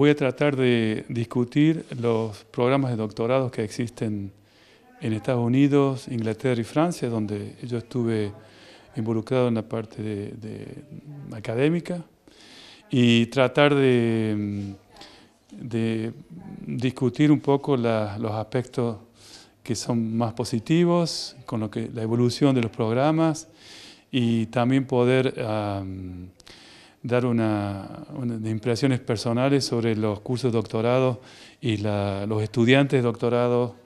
voy a tratar de discutir los programas de doctorados que existen en Estados Unidos, Inglaterra y Francia, donde yo estuve involucrado en la parte académica, y tratar de, discutir un poco los aspectos que son más positivos, con lo que la evolución de los programas, y también poder dar una, de impresiones personales sobre los cursos de doctorado y los estudiantes de doctorado,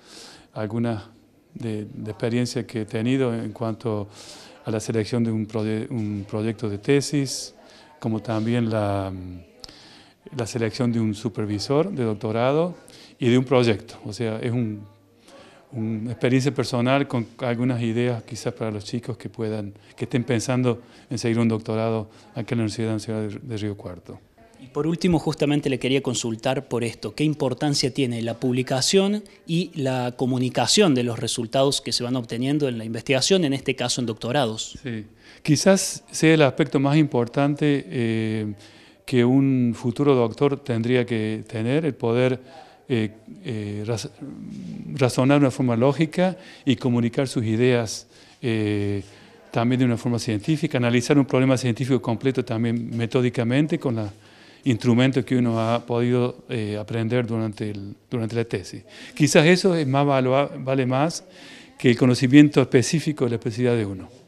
algunas de, experiencias que he tenido en cuanto a la selección de un, un proyecto de tesis, como también la, la selección de un supervisor de doctorado y de un proyecto. O sea, es un una experiencia personal con algunas ideas quizás para los chicos que puedan, que estén pensando en seguir un doctorado aquí en la Universidad Nacional de Río Cuarto. Y por último, justamente le quería consultar por esto, ¿qué importancia tiene la publicación y la comunicación de los resultados que se van obteniendo en la investigación, en este caso en doctorados? Sí, quizás sea el aspecto más importante eh, que un futuro doctor tendría que tener, el poder eh, eh, razonar de una forma lógica y comunicar sus ideas eh, también de una forma científica, analizar un problema científico completo también metódicamente con los instrumentos que uno ha podido aprender durante, durante la tesis. Quizás eso es más vale más que el conocimiento específico de la especialidad de uno.